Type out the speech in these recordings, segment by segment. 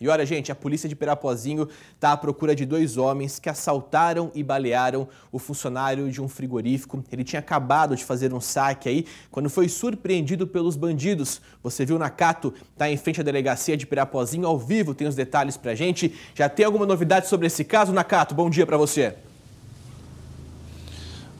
E olha, gente, a polícia de Perapozinho está à procura de dois homens que assaltaram e balearam o funcionário de um frigorífico. Ele tinha acabado de fazer um saque aí quando foi surpreendido pelos bandidos. Você viu na Cato, está em frente à delegacia de Perapozinho ao vivo, tem os detalhes para gente. Já tem alguma novidade sobre esse caso, Nakato? Bom dia para você.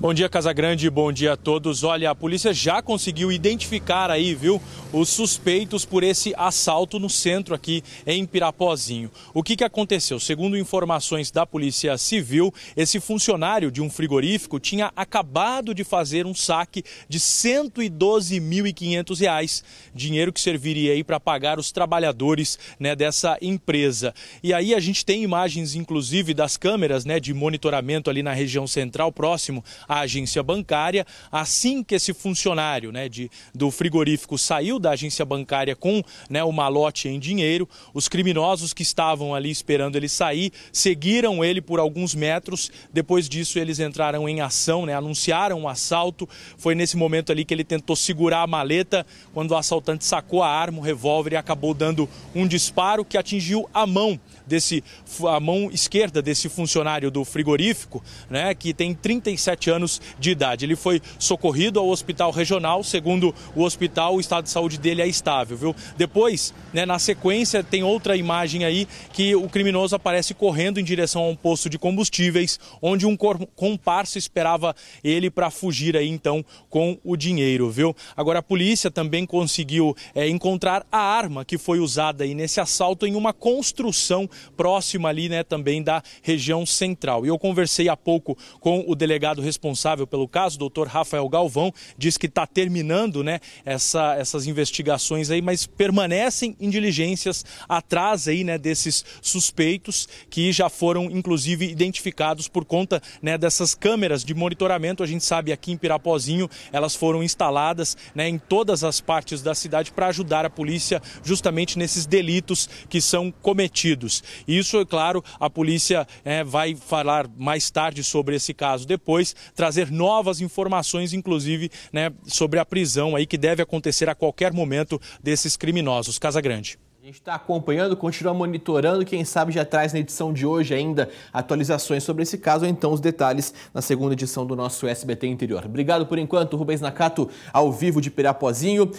Bom dia, Casagrande, bom dia a todos. Olha, a polícia já conseguiu identificar aí, viu, os suspeitos por esse assalto no centro aqui em Pirapozinho. O que, que aconteceu? Segundo informações da Polícia Civil, esse funcionário de um frigorífico tinha acabado de fazer um saque de 112.500 reais, dinheiro que serviria aí para pagar os trabalhadores né, dessa empresa. E aí a gente tem imagens, inclusive, das câmeras né, de monitoramento ali na região central, próximo à agência bancária. Assim que esse funcionário né, de, do frigorífico saiu saiu da agência bancária com né, o malote em dinheiro. Os criminosos que estavam ali esperando ele sair seguiram ele por alguns metros. Depois disso, eles entraram em ação, né, anunciaram o um assalto. Foi nesse momento ali que ele tentou segurar a maleta quando o assaltante sacou a arma, o revólver e acabou dando um disparo que atingiu a mão desse a mão esquerda desse funcionário do frigorífico, né, que tem 37 anos de idade. Ele foi socorrido ao hospital regional, segundo o hospital, o estado de saúde saúde dele é estável, viu? Depois, né, na sequência, tem outra imagem aí que o criminoso aparece correndo em direção a um posto de combustíveis, onde um comparsa esperava ele para fugir aí então com o dinheiro, viu? Agora a polícia também conseguiu é, encontrar a arma que foi usada aí nesse assalto em uma construção próxima ali, né, também da região central. E eu conversei há pouco com o delegado responsável pelo caso, o doutor Rafael Galvão, diz que está terminando, né, essa, essas investigações investigações aí, mas permanecem em diligências atrás aí, né, desses suspeitos que já foram inclusive identificados por conta, né, dessas câmeras de monitoramento. A gente sabe aqui em Pirapozinho, elas foram instaladas, né, em todas as partes da cidade para ajudar a polícia justamente nesses delitos que são cometidos. Isso, é claro, a polícia é, vai falar mais tarde sobre esse caso depois, trazer novas informações, inclusive, né, sobre a prisão aí que deve acontecer a qualquer qualquer momento desses criminosos. Casa Grande. A gente está acompanhando, continua monitorando. Quem sabe já traz na edição de hoje ainda atualizações sobre esse caso, ou então os detalhes na segunda edição do nosso SBT Interior. Obrigado por enquanto, Rubens Nakato, ao vivo de Pirapozinho.